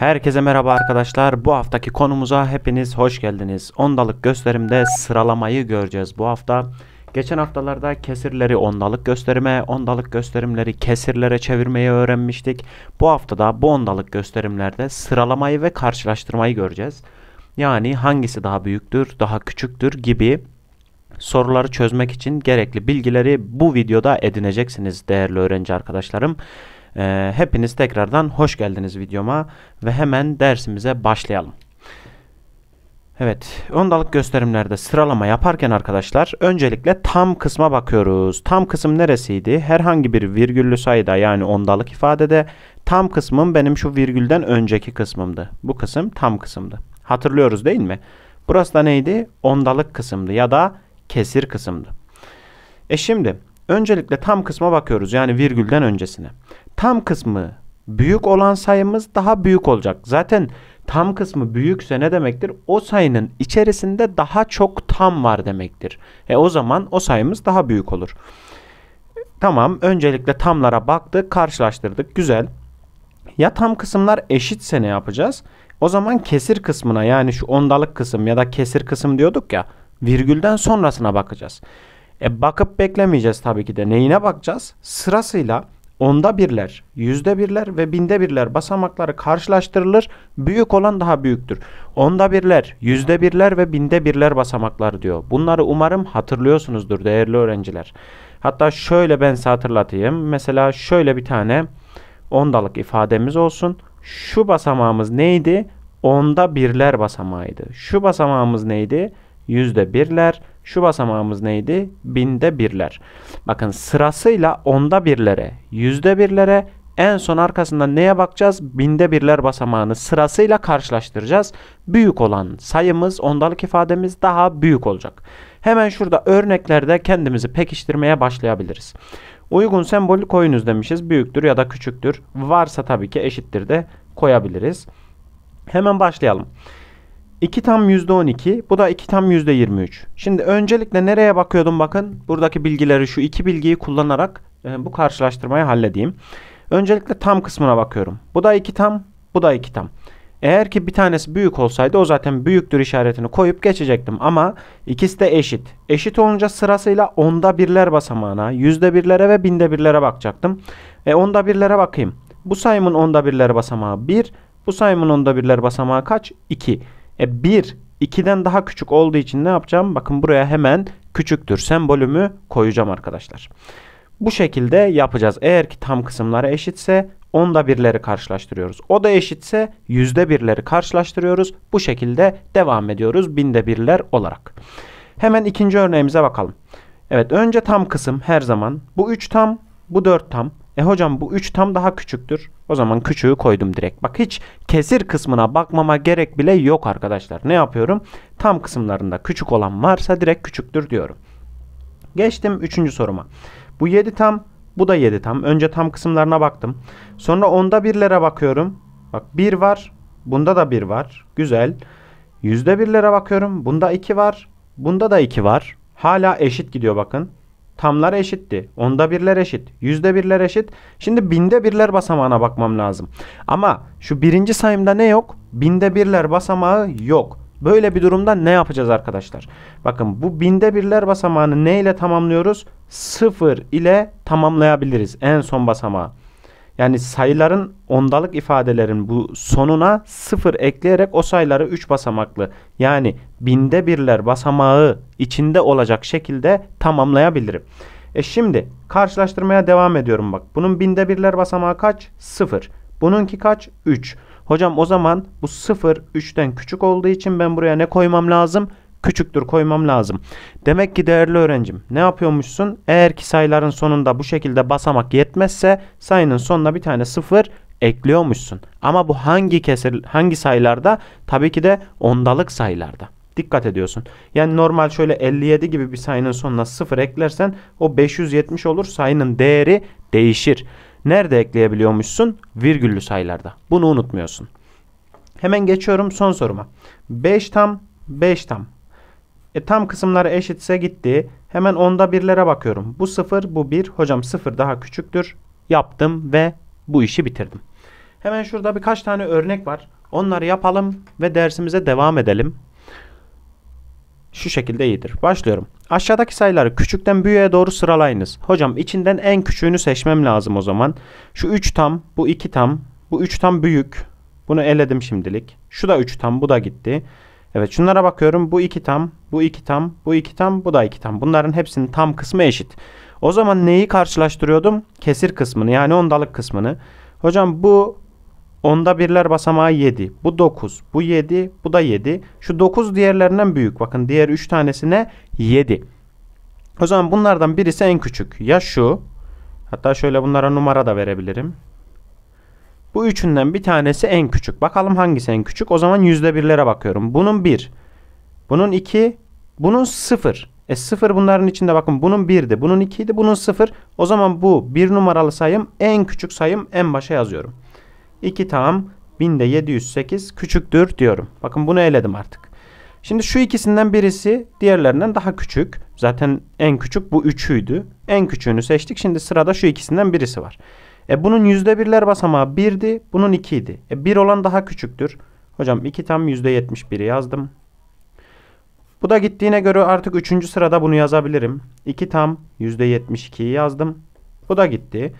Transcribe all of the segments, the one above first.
Herkese merhaba arkadaşlar. Bu haftaki konumuza hepiniz hoş geldiniz. Ondalık gösterimde sıralamayı göreceğiz bu hafta. Geçen haftalarda kesirleri ondalık gösterime, ondalık gösterimleri kesirlere çevirmeyi öğrenmiştik. Bu haftada bu ondalık gösterimlerde sıralamayı ve karşılaştırmayı göreceğiz. Yani hangisi daha büyüktür, daha küçüktür gibi soruları çözmek için gerekli bilgileri bu videoda edineceksiniz değerli öğrenci arkadaşlarım. E, hepiniz tekrardan hoş geldiniz videoma ve hemen dersimize başlayalım. Evet, ondalık gösterimlerde sıralama yaparken arkadaşlar öncelikle tam kısma bakıyoruz. Tam kısım neresiydi? Herhangi bir virgüllü sayıda yani ondalık ifadede tam kısmım benim şu virgülden önceki kısmımdı. Bu kısım tam kısımdı. Hatırlıyoruz değil mi? Burası da neydi? Ondalık kısımdı ya da kesir kısımdı. E şimdi öncelikle tam kısma bakıyoruz yani virgülden öncesine tam kısmı büyük olan sayımız daha büyük olacak. Zaten tam kısmı büyükse ne demektir? O sayının içerisinde daha çok tam var demektir. E o zaman o sayımız daha büyük olur. Tamam öncelikle tamlara baktık karşılaştırdık güzel. Ya tam kısımlar eşitse ne yapacağız? O zaman kesir kısmına yani şu ondalık kısım ya da kesir kısım diyorduk ya virgülden sonrasına bakacağız. E bakıp beklemeyeceğiz tabii ki de neyine bakacağız? Sırasıyla onda birler, yüzde birler ve binde birler basamakları karşılaştırılır. Büyük olan daha büyüktür. Onda birler, yüzde birler ve binde birler basamaklar diyor. Bunları umarım hatırlıyorsunuzdur değerli öğrenciler. Hatta şöyle ben size hatırlatayım. Mesela şöyle bir tane ondalık ifademiz olsun. Şu basamağımız neydi? Onda birler basamağıydı. Şu basamağımız neydi? yüzde birler. Şu basamağımız neydi? Binde birler. Bakın sırasıyla onda birlere, yüzde birlere, en son arkasından neye bakacağız? Binde birler basamağını sırasıyla karşılaştıracağız. Büyük olan sayımız, ondalık ifademiz daha büyük olacak. Hemen şurada örneklerde kendimizi pekiştirmeye başlayabiliriz. Uygun sembolü koyunuz demişiz. Büyüktür ya da küçüktür. Varsa tabii ki eşittir de koyabiliriz. Hemen başlayalım. 2 tam %12 bu da 2 tam %23. Şimdi öncelikle nereye bakıyordum bakın. Buradaki bilgileri şu iki bilgiyi kullanarak e, bu karşılaştırmayı halledeyim. Öncelikle tam kısmına bakıyorum. Bu da 2 tam bu da 2 tam. Eğer ki bir tanesi büyük olsaydı o zaten büyüktür işaretini koyup geçecektim ama ikisi de eşit. Eşit olunca sırasıyla onda birler basamağına, yüzde birlere ve binde birlere bakacaktım. E onda birlere bakayım. Bu sayımın onda birler basamağı 1, bu sayımın onda birler basamağı kaç? 2. E 1 2'den daha küçük olduğu için ne yapacağım? Bakın buraya hemen küçüktür sembolümü koyacağım arkadaşlar. Bu şekilde yapacağız. Eğer ki tam kısımları eşitse onda birleri karşılaştırıyoruz. O da eşitse yüzde birleri karşılaştırıyoruz. Bu şekilde devam ediyoruz binde birler olarak. Hemen ikinci örneğimize bakalım. Evet önce tam kısım her zaman. Bu 3 tam, bu 4 tam. E hocam bu 3 tam daha küçüktür. O zaman küçüğü koydum direkt. Bak hiç kesir kısmına bakmama gerek bile yok arkadaşlar. Ne yapıyorum? Tam kısımlarında küçük olan varsa direkt küçüktür diyorum. Geçtim 3. soruma. Bu 7 tam bu da 7 tam. Önce tam kısımlarına baktım. Sonra onda birlere bakıyorum. Bak 1 var. Bunda da 1 var. Güzel. Yüzde birlere bakıyorum. Bunda 2 var. Bunda da 2 var. Hala eşit gidiyor bakın. Tamlar eşitti. Onda birler eşit. Yüzde birler eşit. Şimdi binde birler basamağına bakmam lazım. Ama şu birinci sayımda ne yok? Binde birler basamağı yok. Böyle bir durumda ne yapacağız arkadaşlar? Bakın bu binde birler basamağını ne ile tamamlıyoruz? Sıfır ile tamamlayabiliriz en son basamağı. Yani sayıların ondalık ifadelerin bu sonuna sıfır ekleyerek o sayıları 3 basamaklı yani binde birler basamağı içinde olacak şekilde tamamlayabilirim. E şimdi karşılaştırmaya devam ediyorum bak. Bunun binde birler basamağı kaç? 0. Bununki kaç? 3. Hocam o zaman bu sıfır 3'ten küçük olduğu için ben buraya ne koymam lazım? küçüktür koymam lazım. Demek ki değerli öğrencim ne yapıyormuşsun? Eğer ki sayıların sonunda bu şekilde basamak yetmezse sayının sonuna bir tane sıfır ekliyormuşsun. Ama bu hangi kesir hangi sayılarda? Tabii ki de ondalık sayılarda. Dikkat ediyorsun. Yani normal şöyle 57 gibi bir sayının sonuna sıfır eklersen o 570 olur. Sayının değeri değişir. Nerede ekleyebiliyormuşsun? Virgüllü sayılarda. Bunu unutmuyorsun. Hemen geçiyorum son soruma. 5 tam 5 tam e, tam kısımları eşitse gitti. Hemen onda birlere bakıyorum. Bu 0, bu 1. Hocam 0 daha küçüktür. Yaptım ve bu işi bitirdim. Hemen şurada birkaç tane örnek var. Onları yapalım ve dersimize devam edelim. Şu şekilde iyidir. Başlıyorum. Aşağıdaki sayıları küçükten büyüğe doğru sıralayınız. Hocam içinden en küçüğünü seçmem lazım o zaman. Şu 3 tam, bu 2 tam, bu 3 tam büyük. Bunu eledim şimdilik. Şu da 3 tam, bu da gitti. Evet şunlara bakıyorum. Bu iki tam, bu iki tam, bu iki tam, bu da iki tam. Bunların hepsinin tam kısmı eşit. O zaman neyi karşılaştırıyordum? Kesir kısmını yani ondalık kısmını. Hocam bu onda birler basamağı 7. Bu 9. Bu 7. Bu da 7. Şu 9 diğerlerinden büyük. Bakın diğer 3 tanesine 7. O zaman bunlardan birisi en küçük. Ya şu. Hatta şöyle bunlara numara da verebilirim. Bu üçünden bir tanesi en küçük. Bakalım hangisi en küçük? O zaman yüzde birlere bakıyorum. Bunun bir. Bunun iki. Bunun sıfır. E sıfır bunların içinde bakın bunun birdi. Bunun ikiydi. Bunun sıfır. O zaman bu bir numaralı sayım en küçük sayım en başa yazıyorum. 2 tam 1708 küçüktür diyorum. Bakın bunu eledim artık. Şimdi şu ikisinden birisi diğerlerinden daha küçük. Zaten en küçük bu üçüydü. En küçüğünü seçtik. Şimdi sırada şu ikisinden birisi var. E bunun %1'ler basamağı 1'di. Bunun 2'ydi. E 1 olan daha küçüktür. Hocam 2 tam %71'i yazdım. Bu da gittiğine göre artık 3. sırada bunu yazabilirim. 2 tam %72'yi yazdım. Bu da gitti.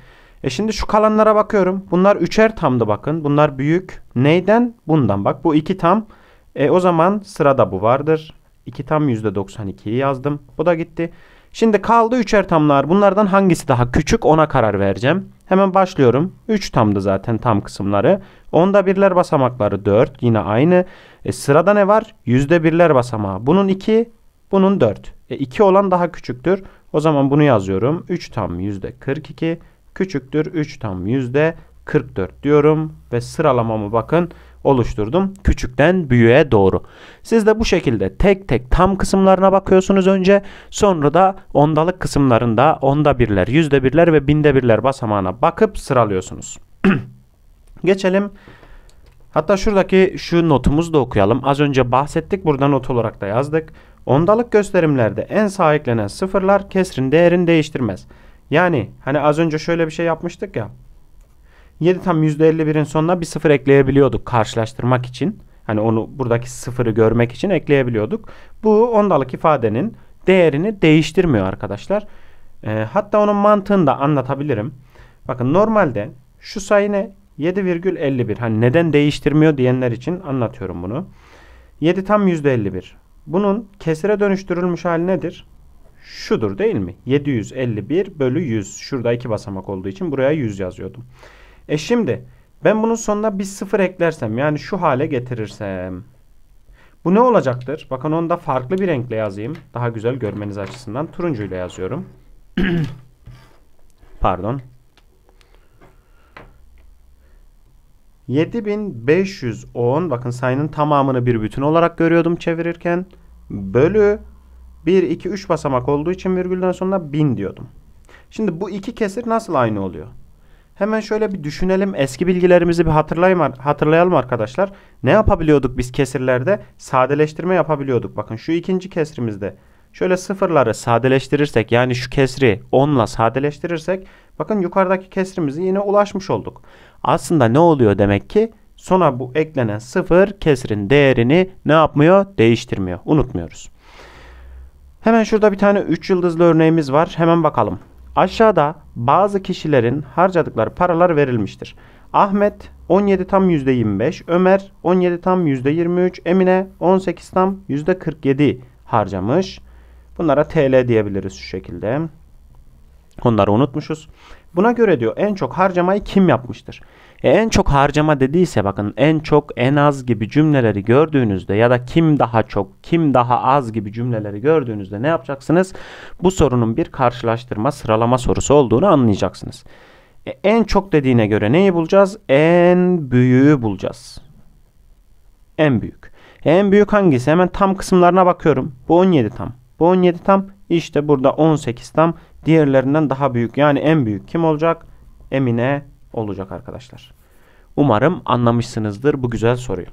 E şimdi şu kalanlara bakıyorum. Bunlar üçer tamdı bakın. Bunlar büyük. Neyden? Bundan bak. Bu 2 tam. E o zaman sırada bu vardır. 2 tam %92'yi yazdım. Bu da gitti. Şimdi kaldı üçer tamlar. Bunlardan hangisi daha küçük ona karar vereceğim. Hemen başlıyorum. 3 tamdı zaten tam kısımları. Onda birler basamakları 4 yine aynı. E, sırada ne var? Yüzde birler basamağı. Bunun 2 bunun 4. E, 2 olan daha küçüktür. O zaman bunu yazıyorum. 3 tam yüzde 42 küçüktür. 3 tam yüzde 44 diyorum. Ve sıralamamı bakın oluşturdum. Küçükten büyüğe doğru. Siz de bu şekilde tek tek tam kısımlarına bakıyorsunuz önce. Sonra da ondalık kısımlarında onda birler, yüzde birler ve binde birler basamağına bakıp sıralıyorsunuz. Geçelim. Hatta şuradaki şu notumuzu da okuyalım. Az önce bahsettik. Burada not olarak da yazdık. Ondalık gösterimlerde en sağa eklenen sıfırlar kesrin değerini değiştirmez. Yani hani az önce şöyle bir şey yapmıştık ya. 7 tam %51'in sonuna bir sıfır ekleyebiliyorduk karşılaştırmak için. Hani onu buradaki sıfırı görmek için ekleyebiliyorduk. Bu ondalık ifadenin değerini değiştirmiyor arkadaşlar. E, hatta onun mantığını da anlatabilirim. Bakın normalde şu sayı ne? 7,51. Hani neden değiştirmiyor diyenler için anlatıyorum bunu. 7 tam %51. Bunun kesire dönüştürülmüş hali nedir? Şudur değil mi? 751 bölü 100. Şurada iki basamak olduğu için buraya 100 yazıyordum. E şimdi ben bunun sonuna bir sıfır eklersem yani şu hale getirirsem bu ne olacaktır? Bakın onu da farklı bir renkle yazayım. Daha güzel görmeniz açısından turuncuyla yazıyorum. Pardon. 7510 bakın sayının tamamını bir bütün olarak görüyordum çevirirken bölü 1 2 3 basamak olduğu için virgülden sonra 1000 diyordum. Şimdi bu iki kesir nasıl aynı oluyor? Hemen şöyle bir düşünelim. Eski bilgilerimizi bir hatırlayalım, hatırlayalım arkadaşlar. Ne yapabiliyorduk biz kesirlerde? Sadeleştirme yapabiliyorduk. Bakın şu ikinci kesrimizde. Şöyle sıfırları sadeleştirirsek yani şu kesri 10 ile sadeleştirirsek bakın yukarıdaki kesrimizi yine ulaşmış olduk. Aslında ne oluyor demek ki? Sona bu eklenen sıfır kesrin değerini ne yapmıyor? Değiştirmiyor. Unutmuyoruz. Hemen şurada bir tane 3 yıldızlı örneğimiz var. Hemen bakalım. Aşağıda bazı kişilerin harcadıkları paralar verilmiştir. Ahmet 17 tam %25, Ömer 17 tam %23, Emine 18 tam %47 harcamış. Bunlara TL diyebiliriz şu şekilde. Onları unutmuşuz. Buna göre diyor en çok harcamayı kim yapmıştır? E en çok harcama dediyse bakın en çok en az gibi cümleleri gördüğünüzde ya da kim daha çok kim daha az gibi cümleleri gördüğünüzde ne yapacaksınız? Bu sorunun bir karşılaştırma sıralama sorusu olduğunu anlayacaksınız. E en çok dediğine göre neyi bulacağız? En büyüğü bulacağız. En büyük. E, en büyük hangisi? Hemen tam kısımlarına bakıyorum. Bu 17 tam. Bu 17 tam işte burada 18 tam diğerlerinden daha büyük. Yani en büyük kim olacak? Emine olacak arkadaşlar. Umarım anlamışsınızdır bu güzel soruyu.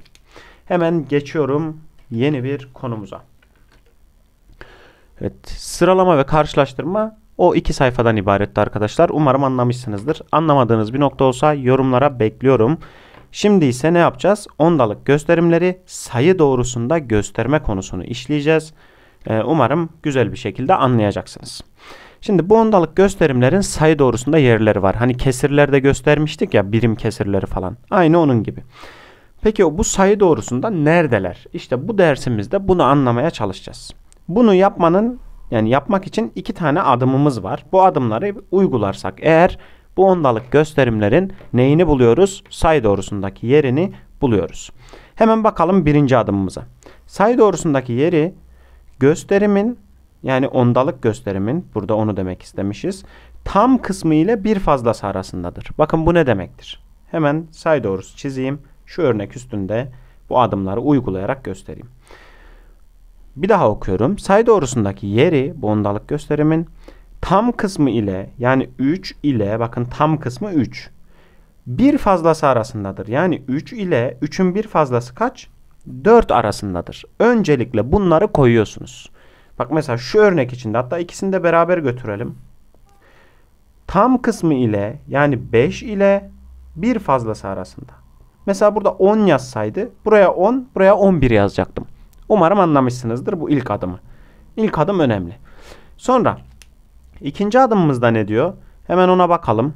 Hemen geçiyorum yeni bir konumuza. Evet, sıralama ve karşılaştırma o iki sayfadan ibaretti arkadaşlar. Umarım anlamışsınızdır. Anlamadığınız bir nokta olsa yorumlara bekliyorum. Şimdi ise ne yapacağız? Ondalık gösterimleri sayı doğrusunda gösterme konusunu işleyeceğiz. Ee, umarım güzel bir şekilde anlayacaksınız. Şimdi bu ondalık gösterimlerin sayı doğrusunda yerleri var. Hani kesirlerde göstermiştik ya birim kesirleri falan. Aynı onun gibi. Peki bu sayı doğrusunda neredeler? İşte bu dersimizde bunu anlamaya çalışacağız. Bunu yapmanın yani yapmak için iki tane adımımız var. Bu adımları uygularsak eğer bu ondalık gösterimlerin neyini buluyoruz? Sayı doğrusundaki yerini buluyoruz. Hemen bakalım birinci adımımıza. Sayı doğrusundaki yeri gösterimin yani ondalık gösterimin burada onu demek istemişiz. Tam kısmı ile bir fazlası arasındadır. Bakın bu ne demektir? Hemen say doğrusu çizeyim. Şu örnek üstünde bu adımları uygulayarak göstereyim. Bir daha okuyorum. Say doğrusundaki yeri bu ondalık gösterimin tam kısmı ile yani 3 ile bakın tam kısmı 3. Bir fazlası arasındadır. Yani 3 ile 3'ün bir fazlası kaç? 4 arasındadır. Öncelikle bunları koyuyorsunuz. Bak mesela şu örnek içinde hatta ikisini de beraber götürelim. Tam kısmı ile yani 5 ile 1 fazlası arasında. Mesela burada 10 yazsaydı buraya 10 buraya 11 yazacaktım. Umarım anlamışsınızdır bu ilk adımı. İlk adım önemli. Sonra ikinci adımımızda ne diyor? Hemen ona bakalım.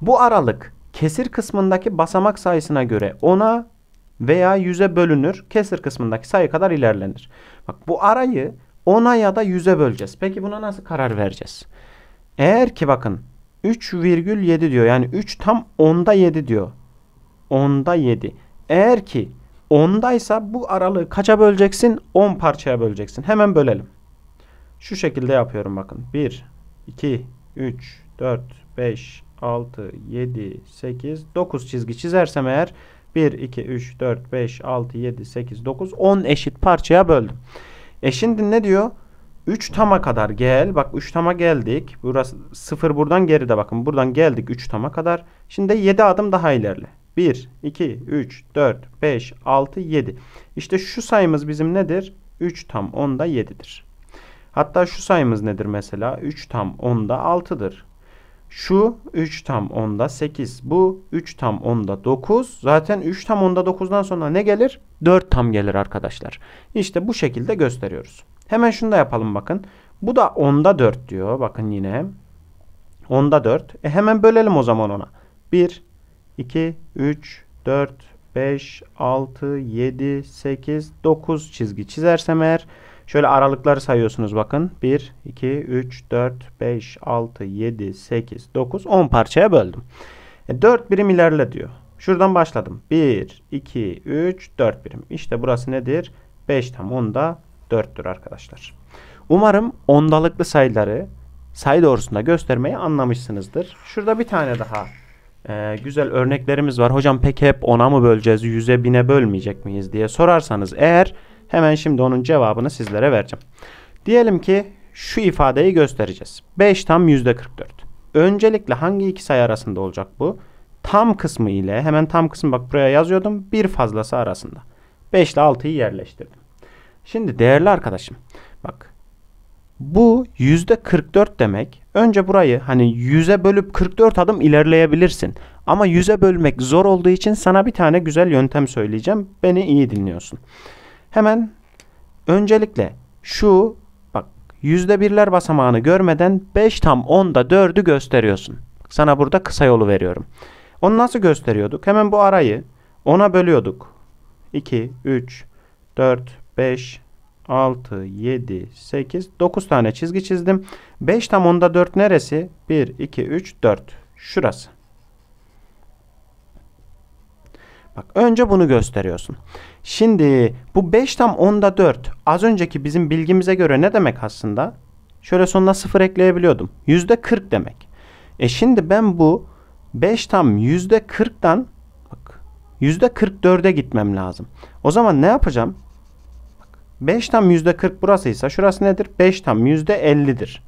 Bu aralık kesir kısmındaki basamak sayısına göre 10'a veya 100'e bölünür. Kesir kısmındaki sayı kadar ilerlenir. Bak bu arayı 10'a ya da 100'e böleceğiz. Peki buna nasıl karar vereceğiz? Eğer ki bakın 3,7 diyor. Yani 3 tam 10'da 7 diyor. 10'da 7. Eğer ki 10'daysa bu aralığı kaça böleceksin? 10 parçaya böleceksin. Hemen bölelim. Şu şekilde yapıyorum bakın. 1, 2, 3, 4, 5, 6, 7, 8, 9 çizgi çizersem eğer 1, 2, 3, 4, 5, 6, 7, 8, 9, 10 eşit parçaya böldüm. E şimdi ne diyor? 3 tama kadar gel. Bak 3 tama geldik. Burası 0 buradan geride bakın. Buradan geldik 3 tama kadar. Şimdi 7 adım daha ilerle. 1, 2, 3, 4, 5, 6, 7. İşte şu sayımız bizim nedir? 3 tam 10'da 7'dir. Hatta şu sayımız nedir mesela? 3 tam 10'da 6'dır. Şu 3 tam 10'da 8. Bu 3 tam 10'da 9. Zaten 3 tam 10'da 9'dan sonra ne gelir? 4 tam gelir arkadaşlar. İşte bu şekilde gösteriyoruz. Hemen şunu da yapalım bakın. Bu da 10'da 4 diyor. Bakın yine. 10'da 4. E hemen bölelim o zaman ona. 1, 2, 3, 4, 5, 6, 7, 8, 9 çizgi çizersem eğer Şöyle aralıkları sayıyorsunuz bakın. 1, 2, 3, 4, 5, 6, 7, 8, 9, 10 parçaya böldüm. E, 4 birim ilerle diyor. Şuradan başladım. 1, 2, 3, 4 birim. İşte burası nedir? 5 tam 10 4'tür arkadaşlar. Umarım ondalıklı sayıları sayı doğrusunda göstermeyi anlamışsınızdır. Şurada bir tane daha ee, güzel örneklerimiz var. Hocam pek hep ona mı böleceğiz, 100'e, bine bölmeyecek miyiz diye sorarsanız eğer hemen şimdi onun cevabını sizlere vereceğim. Diyelim ki şu ifadeyi göstereceğiz. 5 tam %44. Öncelikle hangi iki sayı arasında olacak bu? Tam kısmı ile hemen tam kısmı bak buraya yazıyordum. Bir fazlası arasında. 5 ile 6'yı yerleştirdim. Şimdi değerli arkadaşım bak bu %44 demek Önce burayı hani 100'e bölüp 44 adım ilerleyebilirsin. Ama 100'e bölmek zor olduğu için sana bir tane güzel yöntem söyleyeceğim. Beni iyi dinliyorsun. Hemen öncelikle şu bak yüzde birler basamağını görmeden 5 tam 10'da 4'ü gösteriyorsun. Sana burada kısa yolu veriyorum. Onu nasıl gösteriyorduk? Hemen bu arayı 10'a bölüyorduk. 2, 3, 4, 5, 6, 7, 8, 9 tane çizgi çizdim. 5 tam onda 4 neresi? 1, 2, 3, 4. Şurası. Bak önce bunu gösteriyorsun. Şimdi bu 5 tam onda 4 az önceki bizim bilgimize göre ne demek aslında? Şöyle sonuna 0 ekleyebiliyordum. %40 demek. E şimdi ben bu 5 tam %40'dan bak %44'e gitmem lazım. O zaman ne yapacağım? 5 tam %40 burasıysa şurası nedir? 5 tam %50'dir.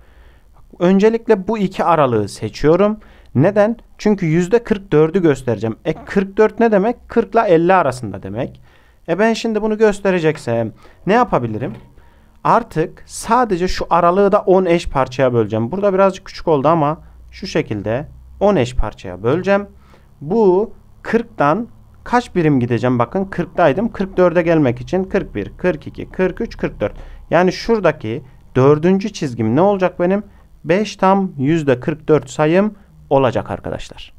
Öncelikle bu iki aralığı seçiyorum. Neden? Çünkü %44'ü göstereceğim. E 44 ne demek? 40 ile 50 arasında demek. E ben şimdi bunu göstereceksem ne yapabilirim? Artık sadece şu aralığı da 10 eş parçaya böleceğim. Burada birazcık küçük oldu ama şu şekilde 10 eş parçaya böleceğim. Bu 40'dan kaç birim gideceğim? Bakın 40'daydım. 44'e gelmek için 41, 42, 43, 44. Yani şuradaki dördüncü çizgim ne olacak benim? 5 tam %44 sayım olacak arkadaşlar.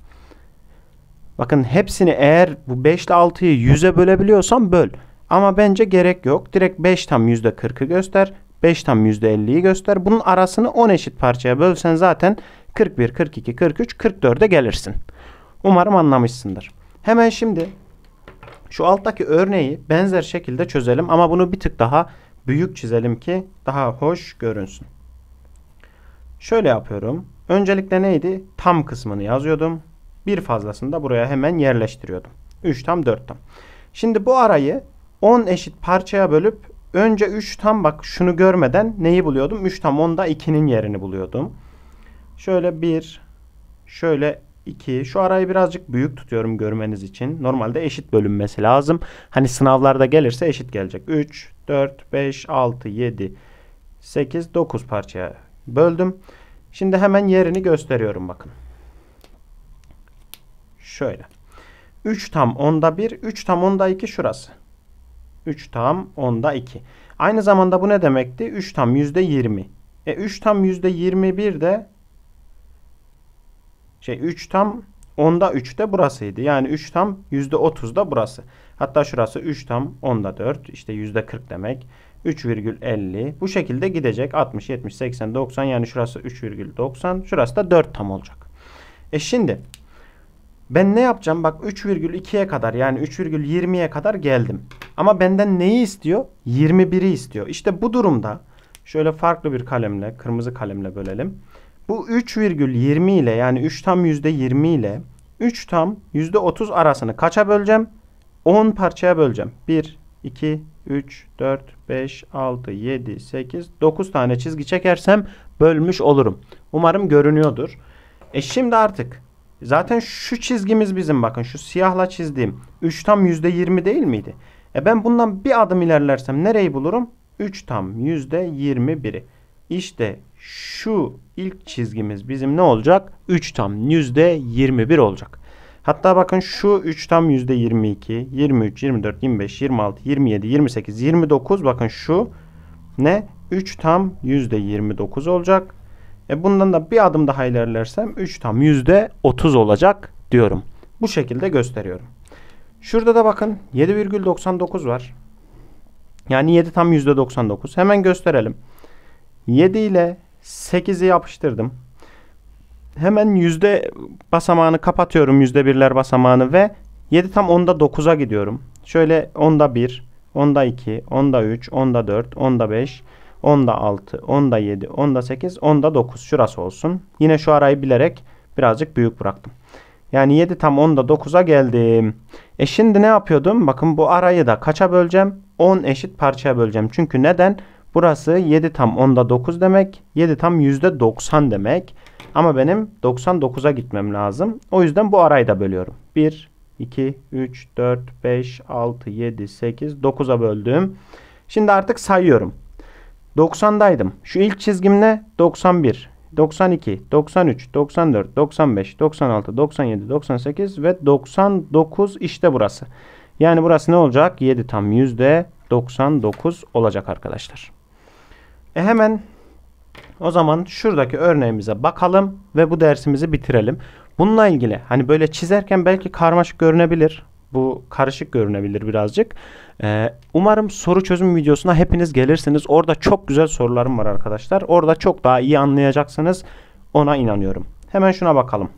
Bakın hepsini eğer bu 5 ile 6'yı 100'e bölebiliyorsam böl. Ama bence gerek yok. Direkt 5 tam %40'ı göster. 5 tam %50'yi göster. Bunun arasını 10 eşit parçaya bölsen zaten 41, 42, 43, 44'e gelirsin. Umarım anlamışsındır. Hemen şimdi şu alttaki örneği benzer şekilde çözelim ama bunu bir tık daha büyük çizelim ki daha hoş görünsün. Şöyle yapıyorum. Öncelikle neydi? Tam kısmını yazıyordum. Bir fazlasını da buraya hemen yerleştiriyordum. 3 tam 4 tam. Şimdi bu arayı 10 eşit parçaya bölüp önce 3 tam bak şunu görmeden neyi buluyordum? 3 tam 10'da 2'nin yerini buluyordum. Şöyle 1 şöyle 2. Şu arayı birazcık büyük tutuyorum görmeniz için. Normalde eşit bölünmesi lazım. Hani sınavlarda gelirse eşit gelecek. 3, 4, 5, 6, 7, 8, 9 parçaya böldüm. Şimdi hemen yerini gösteriyorum bakın. Şöyle. 3 tam onda 1, 3 tam onda 2 şurası. 3 tam onda 2. Aynı zamanda bu ne demekti? 3 tam %20. E 3 tam %21 de şey 3 tam 10'da de burasıydı. Yani 3 tam 30 da burası. Hatta şurası 3 tam 10'da 4 işte %40 demek. 3,50 bu şekilde gidecek 60, 70, 80, 90 yani şurası 3,90 şurası da 4 tam olacak. E şimdi ben ne yapacağım bak 3,2'ye kadar yani 3,20'ye kadar geldim. Ama benden neyi istiyor? 21'i istiyor. İşte bu durumda şöyle farklı bir kalemle kırmızı kalemle bölelim. Bu 3,20 ile yani 3 tam %20 ile 3 tam %30 arasını kaça böleceğim? 10 parçaya böleceğim. 1, 2, 3, 4, 5, 6, 7, 8, 9 tane çizgi çekersem bölmüş olurum. Umarım görünüyordur. E şimdi artık zaten şu çizgimiz bizim bakın şu siyahla çizdiğim 3 tam %20 değil miydi? E ben bundan bir adım ilerlersem nereyi bulurum? 3 tam %21'i. İşte şu ilk çizgimiz bizim ne olacak? 3 tam %21 olacak. Hatta bakın şu 3 tam %22, 23, 24, 25, 26, 27, 28, 29 bakın şu ne? 3 tam %29 olacak. E bundan da bir adım daha ilerlersem 3 tam %30 olacak diyorum. Bu şekilde gösteriyorum. Şurada da bakın 7,99 var. Yani 7 tam %99. Hemen gösterelim. 7 ile 8'i yapıştırdım. Hemen yüzde basamağını kapatıyorum. Yüzde birler basamağını ve 7 tam onda 9'a gidiyorum. Şöyle onda 1, onda 2, onda 3, onda 4, onda 5, onda 6, onda 7, onda 8, onda 9. Şurası olsun. Yine şu arayı bilerek birazcık büyük bıraktım. Yani 7 tam onda 9'a geldim. E şimdi ne yapıyordum? Bakın bu arayı da kaça böleceğim? 10 eşit parçaya böleceğim. Çünkü neden? Neden? Burası 7 tam 10'da 9 demek. 7 tam %90 demek. Ama benim 99'a gitmem lazım. O yüzden bu arayı da bölüyorum. 1, 2, 3, 4, 5, 6, 7, 8, 9'a böldüm. Şimdi artık sayıyorum. 90'daydım. Şu ilk çizgimle 91, 92, 93, 94, 95, 96, 97, 98 ve 99 işte burası. Yani burası ne olacak? 7 tam %99 olacak arkadaşlar. E hemen o zaman şuradaki örneğimize bakalım ve bu dersimizi bitirelim. Bununla ilgili hani böyle çizerken belki karmaşık görünebilir. Bu karışık görünebilir birazcık. Ee, umarım soru çözüm videosuna hepiniz gelirsiniz. Orada çok güzel sorularım var arkadaşlar. Orada çok daha iyi anlayacaksınız. Ona inanıyorum. Hemen şuna bakalım.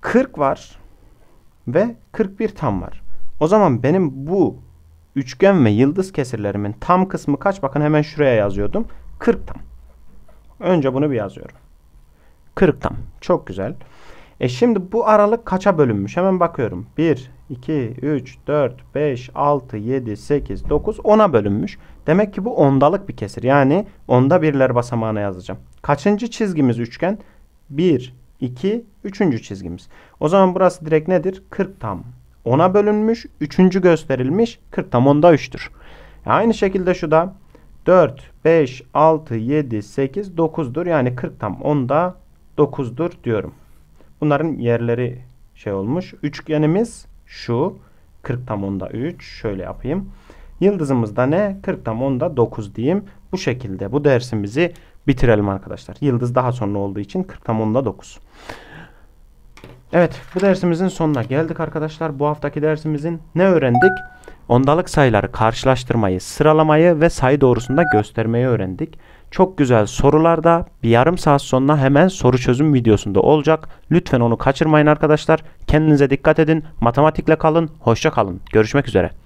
40 var ve 41 tam var. O zaman benim bu üçgen ve yıldız kesirlerimin tam kısmı kaç? Bakın hemen şuraya yazıyordum. 40 tam. Önce bunu bir yazıyorum. 40 tam. Çok güzel. E şimdi bu aralık kaça bölünmüş? Hemen bakıyorum. 1, 2, 3, 4, 5, 6, 7, 8, 9, 10'a bölünmüş. Demek ki bu ondalık bir kesir. Yani onda birler basamağına yazacağım. Kaçıncı çizgimiz üçgen? 1, 2, 3. çizgimiz. O zaman burası direkt nedir? 40 tam. 10'a bölünmüş, 3. gösterilmiş, 40 tam 10'da 3'tür. E, aynı şekilde şu da 4, 5, 6, 7, 8, 9'dur. Yani 40 tam 10'da 9'dur diyorum. Bunların yerleri şey olmuş. Üçgenimiz şu. 40 tam 10'da 3. Şöyle yapayım. Yıldızımız da ne? 40 tam 10'da 9 diyeyim. Bu şekilde bu dersimizi bitirelim arkadaşlar. Yıldız daha sonra olduğu için 40 tam 10'da 9. Evet bu dersimizin sonuna geldik arkadaşlar. Bu haftaki dersimizin ne öğrendik? Ondalık sayıları karşılaştırmayı, sıralamayı ve sayı doğrusunda göstermeyi öğrendik. Çok güzel sorular da bir yarım saat sonra hemen soru çözüm videosunda olacak. Lütfen onu kaçırmayın arkadaşlar. Kendinize dikkat edin. Matematikle kalın. Hoşça kalın. Görüşmek üzere.